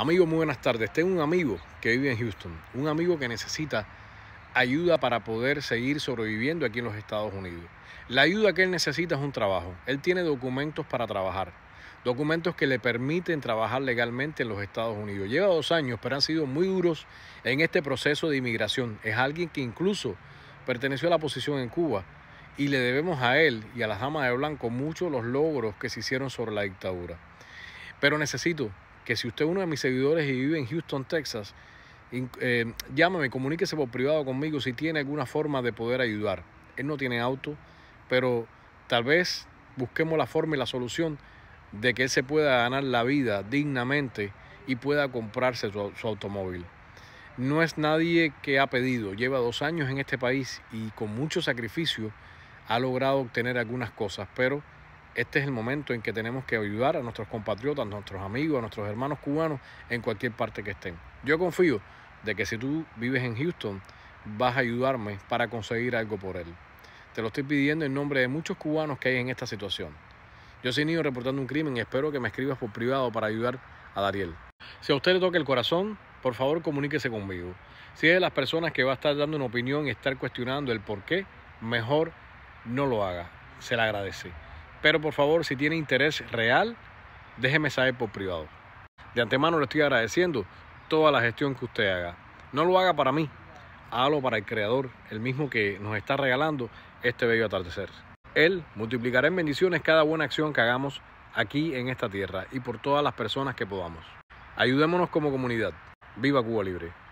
Amigo, muy buenas tardes. Tengo un amigo que vive en Houston, un amigo que necesita ayuda para poder seguir sobreviviendo aquí en los Estados Unidos. La ayuda que él necesita es un trabajo. Él tiene documentos para trabajar, documentos que le permiten trabajar legalmente en los Estados Unidos. Lleva dos años, pero han sido muy duros en este proceso de inmigración. Es alguien que incluso perteneció a la posición en Cuba y le debemos a él y a las damas de blanco muchos los logros que se hicieron sobre la dictadura. Pero necesito que si usted es uno de mis seguidores y vive en Houston, Texas, eh, llámame, comuníquese por privado conmigo si tiene alguna forma de poder ayudar. Él no tiene auto, pero tal vez busquemos la forma y la solución de que él se pueda ganar la vida dignamente y pueda comprarse su, su automóvil. No es nadie que ha pedido, lleva dos años en este país y con mucho sacrificio ha logrado obtener algunas cosas, pero este es el momento en que tenemos que ayudar a nuestros compatriotas, a nuestros amigos, a nuestros hermanos cubanos en cualquier parte que estén. Yo confío de que si tú vives en Houston, vas a ayudarme para conseguir algo por él. Te lo estoy pidiendo en nombre de muchos cubanos que hay en esta situación. Yo he sido reportando un crimen y espero que me escribas por privado para ayudar a Dariel. Si a usted le toca el corazón, por favor comuníquese conmigo. Si es de las personas que va a estar dando una opinión y estar cuestionando el por qué, mejor no lo haga. Se le agradece. Pero por favor, si tiene interés real, déjeme saber por privado. De antemano le estoy agradeciendo toda la gestión que usted haga. No lo haga para mí, hágalo para el Creador, el mismo que nos está regalando este bello atardecer. Él multiplicará en bendiciones cada buena acción que hagamos aquí en esta tierra y por todas las personas que podamos. Ayudémonos como comunidad. Viva Cuba Libre.